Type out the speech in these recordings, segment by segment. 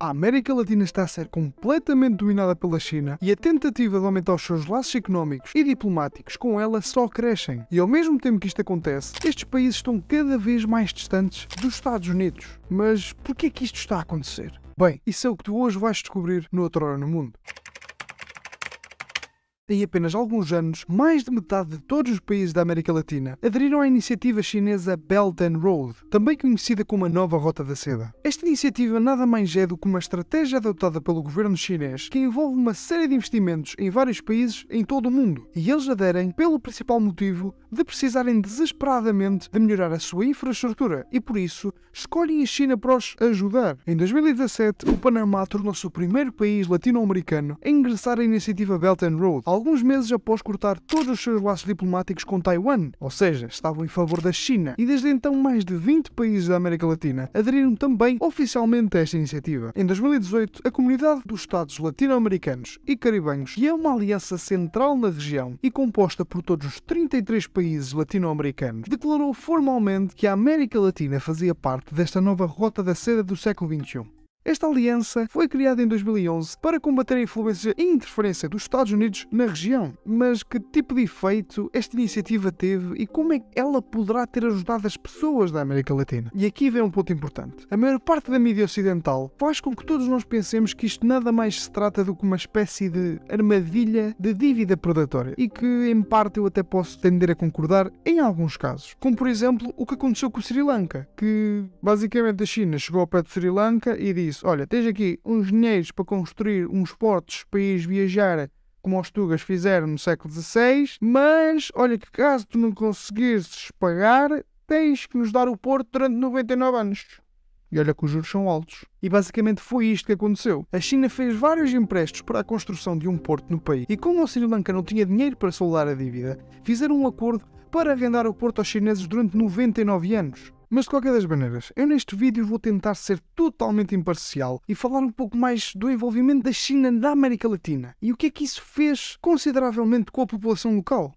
A América Latina está a ser completamente dominada pela China e a tentativa de aumentar os seus laços económicos e diplomáticos com ela só crescem. E ao mesmo tempo que isto acontece, estes países estão cada vez mais distantes dos Estados Unidos. Mas por que é que isto está a acontecer? Bem, isso é o que tu hoje vais descobrir no Hora no Mundo. Em apenas alguns anos, mais de metade de todos os países da América Latina aderiram à iniciativa chinesa Belt and Road, também conhecida como a Nova Rota da Seda. Esta iniciativa nada mais é do que uma estratégia adotada pelo governo chinês que envolve uma série de investimentos em vários países em todo o mundo, e eles aderem pelo principal motivo de precisarem desesperadamente de melhorar a sua infraestrutura e, por isso, escolhem a China para os ajudar. Em 2017, o Panamá tornou-se o primeiro país latino-americano a ingressar à iniciativa Belt and Road alguns meses após cortar todos os seus laços diplomáticos com Taiwan, ou seja, estavam em favor da China, e desde então mais de 20 países da América Latina aderiram também oficialmente a esta iniciativa. Em 2018, a comunidade dos Estados Latino-Americanos e Caribenhos, que é uma aliança central na região e composta por todos os 33 países latino-americanos, declarou formalmente que a América Latina fazia parte desta nova rota da seda do século XXI. Esta aliança foi criada em 2011 para combater a influência e interferência dos Estados Unidos na região. Mas que tipo de efeito esta iniciativa teve e como é que ela poderá ter ajudado as pessoas da América Latina? E aqui vem um ponto importante. A maior parte da mídia ocidental faz com que todos nós pensemos que isto nada mais se trata do que uma espécie de armadilha de dívida predatória e que, em parte, eu até posso tender a concordar em alguns casos. Como, por exemplo, o que aconteceu com o Sri Lanka, que basicamente a China chegou ao pé do Sri Lanka e disse disse: Olha, tens aqui uns dinheiros para construir uns portos para ires viajar como os Tugas fizeram no século XVI, mas olha que caso tu não conseguires pagar, tens que nos dar o porto durante 99 anos. E olha que os juros são altos. E basicamente foi isto que aconteceu. A China fez vários empréstimos para a construção de um porto no país, e como o Sri Lanka não tinha dinheiro para saldar a dívida, fizeram um acordo para arrendar o porto aos chineses durante 99 anos. Mas de qualquer das maneiras, eu neste vídeo vou tentar ser totalmente imparcial e falar um pouco mais do envolvimento da China na América Latina e o que é que isso fez consideravelmente com a população local.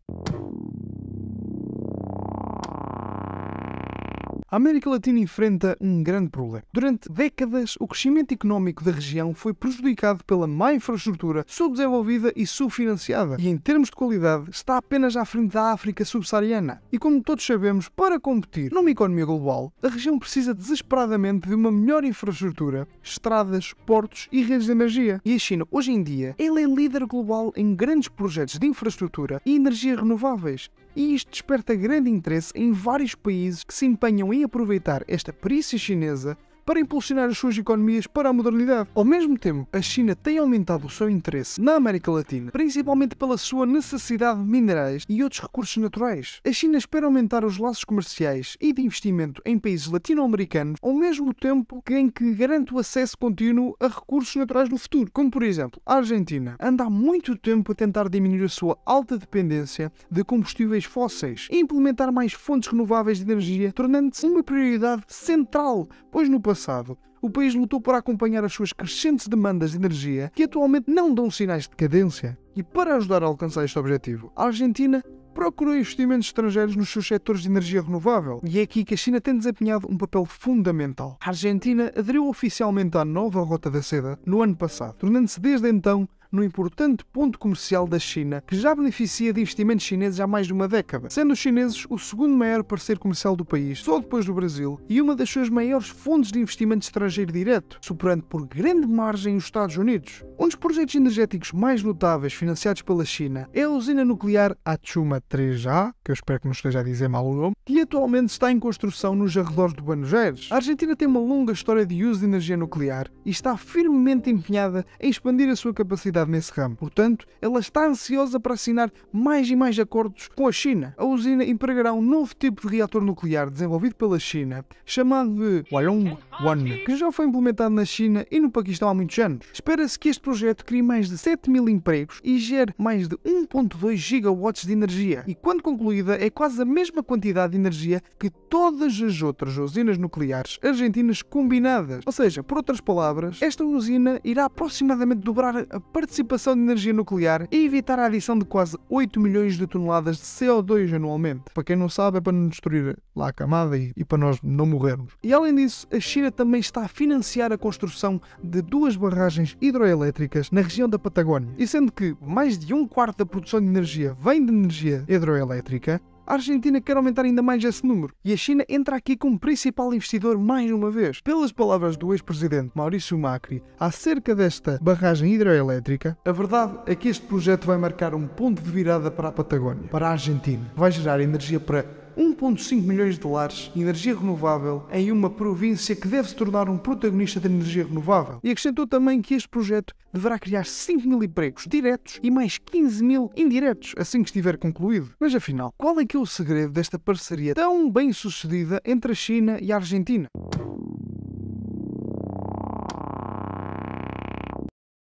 A América Latina enfrenta um grande problema. Durante décadas, o crescimento económico da região foi prejudicado pela má infraestrutura, subdesenvolvida e subfinanciada, e em termos de qualidade está apenas à frente da África subsaariana. E como todos sabemos, para competir numa economia global, a região precisa desesperadamente de uma melhor infraestrutura, estradas, portos e redes de energia. E a China, hoje em dia, ela é líder global em grandes projetos de infraestrutura e energias renováveis. E isto desperta grande interesse em vários países que se empenham em aproveitar esta perícia chinesa para impulsionar as suas economias para a modernidade. Ao mesmo tempo, a China tem aumentado o seu interesse na América Latina, principalmente pela sua necessidade de minerais e outros recursos naturais. A China espera aumentar os laços comerciais e de investimento em países latino-americanos, ao mesmo tempo que em que garante o acesso contínuo a recursos naturais no futuro, como por exemplo a Argentina. Anda há muito tempo a tentar diminuir a sua alta dependência de combustíveis fósseis e implementar mais fontes renováveis de energia, tornando-se uma prioridade central, pois no passado passado, o país lutou por acompanhar as suas crescentes demandas de energia, que atualmente não dão sinais de decadência. E para ajudar a alcançar este objetivo, a Argentina procurou investimentos estrangeiros nos seus setores de energia renovável, e é aqui que a China tem desempenhado um papel fundamental. A Argentina aderiu oficialmente à nova Rota da Seda no ano passado, tornando-se desde então no importante ponto comercial da China, que já beneficia de investimentos chineses há mais de uma década, sendo os chineses o segundo maior parceiro comercial do país, só depois do Brasil, e uma das suas maiores fontes de investimento estrangeiro direto, superando por grande margem os Estados Unidos. Um dos projetos energéticos mais notáveis financiados pela China é a usina nuclear Achuma 3A, que eu espero que não esteja a dizer mal o nome, que atualmente está em construção nos arredores de Buenos Aires. A Argentina tem uma longa história de uso de energia nuclear e está firmemente empenhada em expandir a sua capacidade atividade nesse ramo. Portanto, ela está ansiosa para assinar mais e mais acordos com a China. A usina empregará um novo tipo de reator nuclear desenvolvido pela China, chamado de Hualong One, que já foi implementado na China e no Paquistão há muitos anos. Espera-se que este projeto crie mais de 7 mil empregos e gere mais de 1.2 gigawatts de energia. E quando concluída, é quase a mesma quantidade de energia que todas as outras usinas nucleares argentinas combinadas. Ou seja, por outras palavras, esta usina irá aproximadamente dobrar a participação participação de energia nuclear e evitar a adição de quase 8 milhões de toneladas de CO2 anualmente. Para quem não sabe, é para não destruir lá a camada e, e para nós não morrermos. E além disso, a China também está a financiar a construção de duas barragens hidroelétricas na região da Patagónia. E sendo que mais de um quarto da produção de energia vem de energia hidroelétrica, a Argentina quer aumentar ainda mais esse número e a China entra aqui como principal investidor mais uma vez. Pelas palavras do ex-presidente Maurício Macri acerca desta barragem hidroelétrica, a verdade é que este projeto vai marcar um ponto de virada para a Patagónia, para a Argentina. Vai gerar energia para 1,5 milhões de dólares em energia renovável em uma província que deve se tornar um protagonista da energia renovável. E acrescentou também que este projeto deverá criar 5 mil empregos diretos e mais 15 mil indiretos assim que estiver concluído. Mas afinal, qual é que é o segredo desta parceria tão bem sucedida entre a China e a Argentina?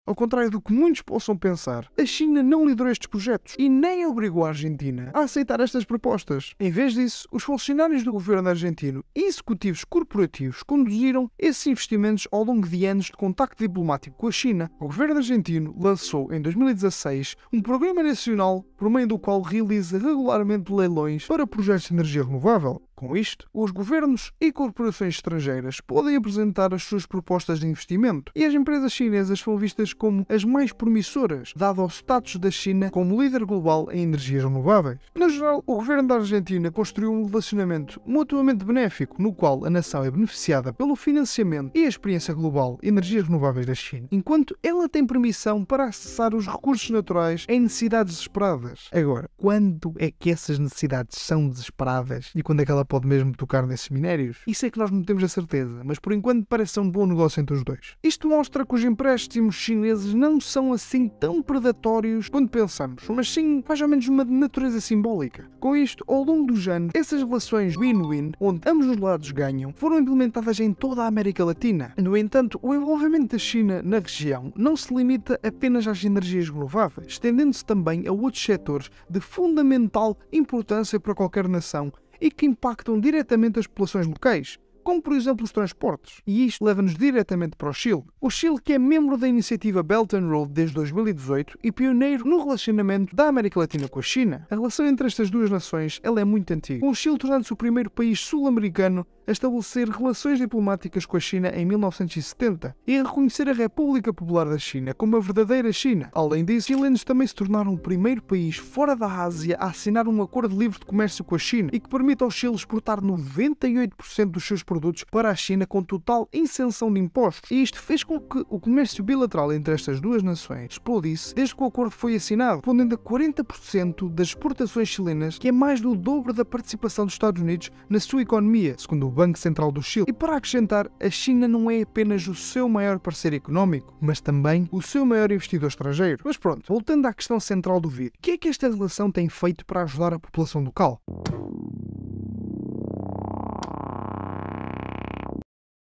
Ao contrário do que muitos possam pensar, a China não liderou estes projetos e nem obrigou a Argentina a aceitar estas propostas. Em vez disso, os funcionários do governo argentino e executivos corporativos conduziram esses investimentos ao longo de anos de contacto diplomático com a China. O governo argentino lançou em 2016 um programa nacional por meio do qual realiza regularmente leilões para projetos de energia renovável. Com isto, os governos e corporações estrangeiras podem apresentar as suas propostas de investimento e as empresas chinesas são vistas como as mais promissoras, dado o status da China como líder global em energias renováveis. No geral, o governo da Argentina construiu um relacionamento mutuamente benéfico no qual a nação é beneficiada pelo financiamento e a experiência global em energias renováveis da China, enquanto ela tem permissão para acessar os recursos naturais em necessidades desesperadas. Agora, quando é que essas necessidades são desesperadas e quando é que ela ela pode mesmo tocar nesses minérios? Isso é que nós não temos a certeza, mas por enquanto parece ser um bom negócio entre os dois. Isto mostra que os empréstimos chineses não são assim tão predatórios quando pensamos, mas sim mais ou menos uma natureza simbólica. Com isto, ao longo dos anos, essas relações win-win, onde ambos os lados ganham, foram implementadas em toda a América Latina. No entanto, o envolvimento da China na região não se limita apenas às energias renováveis, estendendo-se também a outros setores de fundamental importância para qualquer nação e que impactam diretamente as populações locais, como por exemplo os transportes. E isto leva-nos diretamente para o Chile. O Chile, que é membro da iniciativa Belt and Road desde 2018 e pioneiro no relacionamento da América Latina com a China. A relação entre estas duas nações ela é muito antiga, com o Chile tornando-se o primeiro país sul-americano a estabelecer relações diplomáticas com a China em 1970 e a reconhecer a República Popular da China como a verdadeira China. Além disso, os chilenos também se tornaram o primeiro país fora da Ásia a assinar um acordo livre de comércio com a China e que permite ao Chile exportar 98% dos seus produtos para a China com total isenção de impostos. E isto fez com que o comércio bilateral entre estas duas nações explodisse desde que o acordo foi assinado, respondendo a 40% das exportações chilenas, que é mais do dobro da participação dos Estados Unidos na sua economia, segundo Banco Central do Chile. E para acrescentar, a China não é apenas o seu maior parceiro económico, mas também o seu maior investidor estrangeiro. Mas pronto, voltando à questão central do vídeo, o que é que esta relação tem feito para ajudar a população local?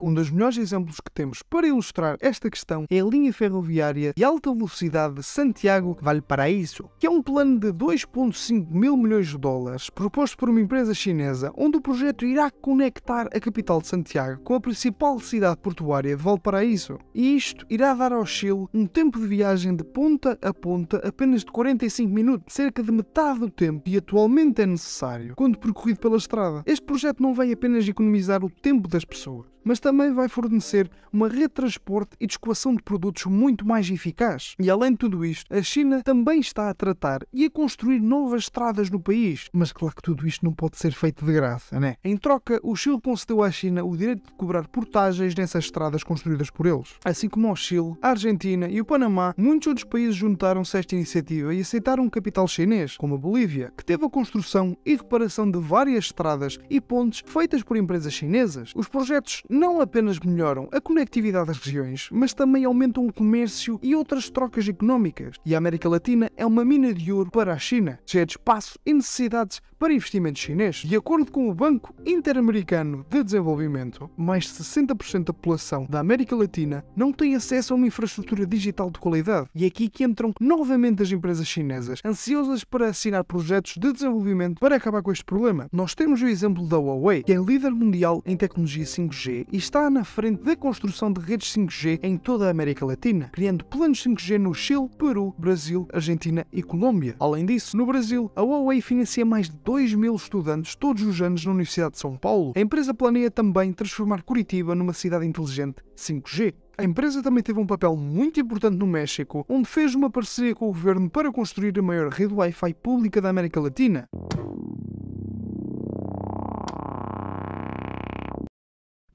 Um dos melhores exemplos que temos para ilustrar esta questão é a linha ferroviária de alta velocidade de Santiago Valparaíso, que é um plano de 2,5 mil milhões de dólares proposto por uma empresa chinesa, onde o projeto irá conectar a capital de Santiago com a principal cidade portuária de Valparaíso. E isto irá dar ao Chile um tempo de viagem de ponta a ponta apenas de 45 minutos, cerca de metade do tempo que atualmente é necessário quando percorrido pela estrada. Este projeto não vem apenas economizar o tempo das pessoas, mas também vai fornecer uma retransporte e escoação de produtos muito mais eficaz. E além de tudo isto, a China também está a tratar e a construir novas estradas no país. Mas claro que tudo isto não pode ser feito de graça, né? Em troca, o Chile concedeu à China o direito de cobrar portagens nessas estradas construídas por eles. Assim como ao Chile, a Argentina e o Panamá, muitos outros países juntaram-se a esta iniciativa e aceitaram um capital chinês, como a Bolívia, que teve a construção e reparação de várias estradas e pontes feitas por empresas chinesas. Os projetos não apenas melhoram a conectividade das regiões, mas também aumentam o comércio e outras trocas económicas. E a América Latina é uma mina de ouro para a China, cheia é de espaço e necessidades para investimentos chinês. De acordo com o Banco Interamericano de Desenvolvimento, mais de 60% da população da América Latina não tem acesso a uma infraestrutura digital de qualidade. E é aqui que entram novamente as empresas chinesas, ansiosas para assinar projetos de desenvolvimento para acabar com este problema. Nós temos o exemplo da Huawei, que é líder mundial em tecnologia 5G e está na frente da construção de redes 5G em toda a América Latina, criando planos 5G no Chile, Peru, Brasil, Argentina e Colômbia. Além disso, no Brasil, a Huawei financia mais de 2 mil estudantes todos os anos na Universidade de São Paulo, a empresa planeia também transformar Curitiba numa cidade inteligente 5G. A empresa também teve um papel muito importante no México, onde fez uma parceria com o governo para construir a maior rede Wi-Fi pública da América Latina.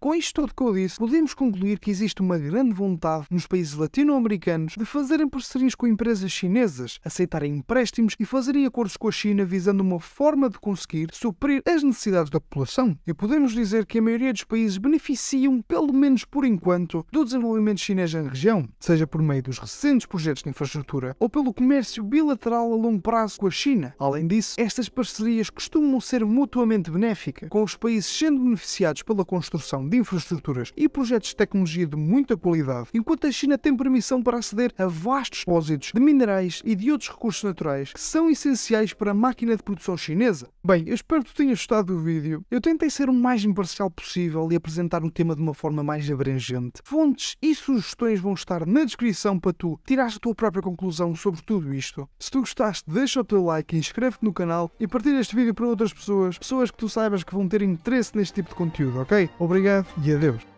Com isto tudo que eu disse, podemos concluir que existe uma grande vontade nos países latino-americanos de fazerem parcerias com empresas chinesas, aceitarem empréstimos e fazerem acordos com a China visando uma forma de conseguir suprir as necessidades da população. E podemos dizer que a maioria dos países beneficiam, pelo menos por enquanto, do desenvolvimento chinês na região, seja por meio dos recentes projetos de infraestrutura ou pelo comércio bilateral a longo prazo com a China. Além disso, estas parcerias costumam ser mutuamente benéficas, com os países sendo beneficiados pela construção de infraestruturas e projetos de tecnologia de muita qualidade, enquanto a China tem permissão para aceder a vastos depósitos de minerais e de outros recursos naturais que são essenciais para a máquina de produção chinesa. Bem, eu espero que tu tenhas gostado do vídeo. Eu tentei ser o mais imparcial possível e apresentar o tema de uma forma mais abrangente. Fontes e sugestões vão estar na descrição para tu tirares a tua própria conclusão sobre tudo isto. Se tu gostaste, deixa o teu like, inscreve-te no canal e partilha este vídeo para outras pessoas, pessoas que tu saibas que vão ter interesse neste tipo de conteúdo, ok? Obrigado obrigado e adeus.